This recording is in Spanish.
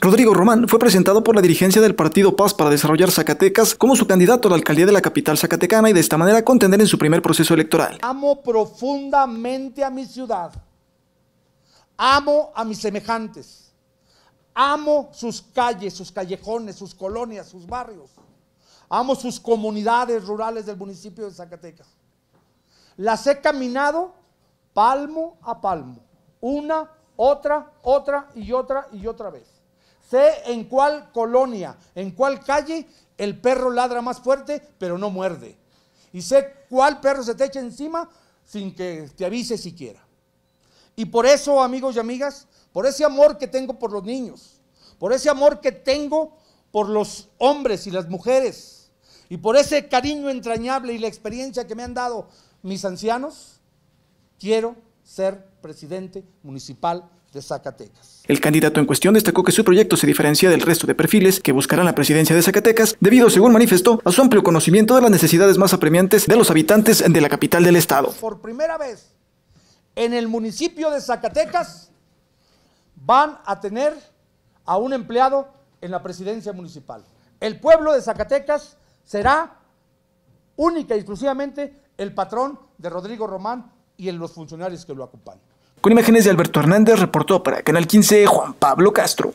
Rodrigo Román fue presentado por la dirigencia del partido Paz para desarrollar Zacatecas como su candidato a la alcaldía de la capital zacatecana y de esta manera contender en su primer proceso electoral. Amo profundamente a mi ciudad, amo a mis semejantes, amo sus calles, sus callejones, sus colonias, sus barrios, amo sus comunidades rurales del municipio de Zacatecas. Las he caminado palmo a palmo, una, otra, otra y otra y otra vez. Sé en cuál colonia, en cuál calle el perro ladra más fuerte, pero no muerde. Y sé cuál perro se te echa encima sin que te avise siquiera. Y por eso, amigos y amigas, por ese amor que tengo por los niños, por ese amor que tengo por los hombres y las mujeres, y por ese cariño entrañable y la experiencia que me han dado mis ancianos, quiero ser presidente municipal de Zacatecas. El candidato en cuestión destacó que su proyecto se diferencia del resto de perfiles que buscarán la presidencia de Zacatecas, debido, según manifestó, a su amplio conocimiento de las necesidades más apremiantes de los habitantes de la capital del estado. Por primera vez en el municipio de Zacatecas van a tener a un empleado en la presidencia municipal. El pueblo de Zacatecas será única y exclusivamente el patrón de Rodrigo Román y en los funcionarios que lo acompañan. Con imágenes de Alberto Hernández reportó para Canal 15 Juan Pablo Castro.